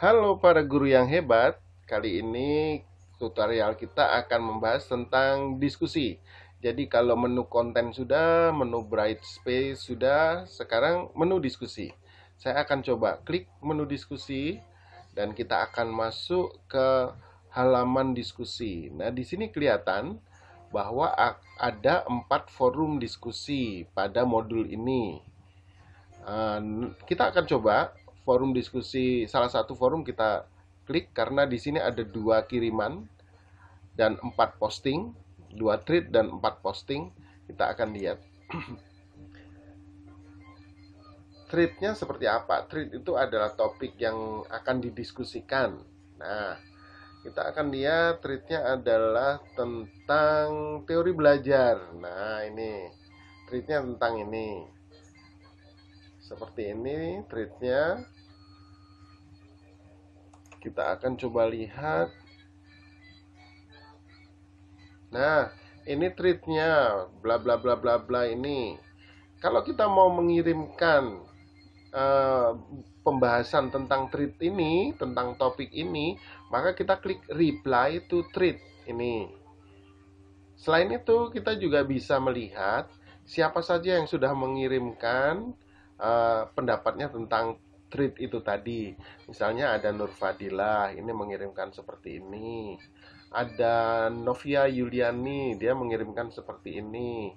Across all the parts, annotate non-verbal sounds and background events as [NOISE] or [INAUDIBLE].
Halo para guru yang hebat, kali ini tutorial kita akan membahas tentang diskusi. Jadi kalau menu konten sudah, menu bright space sudah, sekarang menu diskusi. Saya akan coba klik menu diskusi dan kita akan masuk ke halaman diskusi. Nah, di sini kelihatan bahwa ada empat forum diskusi pada modul ini. Ah, kita akan coba forum diskusi salah satu forum kita klik karena di sini ada dua kiriman dan empat posting, dua tweet dan empat posting. Kita akan lihat tweetnya [CLEARS THROAT] seperti apa. Tweet itu adalah topik yang akan didiskusikan. Nah, kita akan lihat tweetnya adalah tentang teori belajar. Nah, ini tweetnya tentang ini. Seperti ini tweetnya kita akan coba lihat nah ini treatnya bla bla bla bla bla ini kalau kita mau mengirimkan uh, pembahasan tentang treat ini tentang topik ini maka kita klik reply to treat ini selain itu kita juga bisa melihat siapa saja yang sudah mengirimkan uh, pendapatnya tentang treat itu tadi. Misalnya ada Nur Fadila, ini mengirimkan seperti ini. Ada Novia Yuliani, dia mengirimkan seperti ini.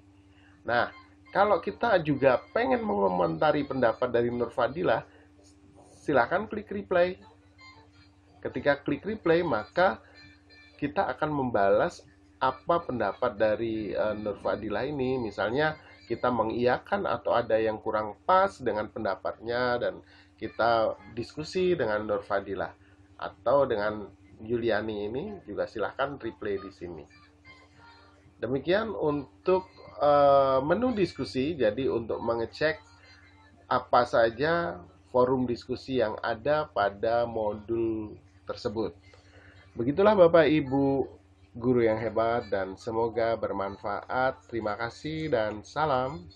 Nah, kalau kita juga pengen mengomentari pendapat dari Nur Fadila, silahkan klik reply. Ketika klik reply, maka kita akan membalas apa pendapat dari uh, eh, Nur Fadila ini. Misalnya, kita mengiyakan atau ada yang kurang pas dengan pendapatnya dan kita diskusi dengan Nur Fadila atau dengan Yuliani ini juga silahkan replay di sini. Demikian untuk uh, menu diskusi, jadi untuk mengecek apa saja forum diskusi yang ada pada modul tersebut. Begitulah Bapak Ibu guru yang hebat dan semoga bermanfaat. Terima kasih dan salam.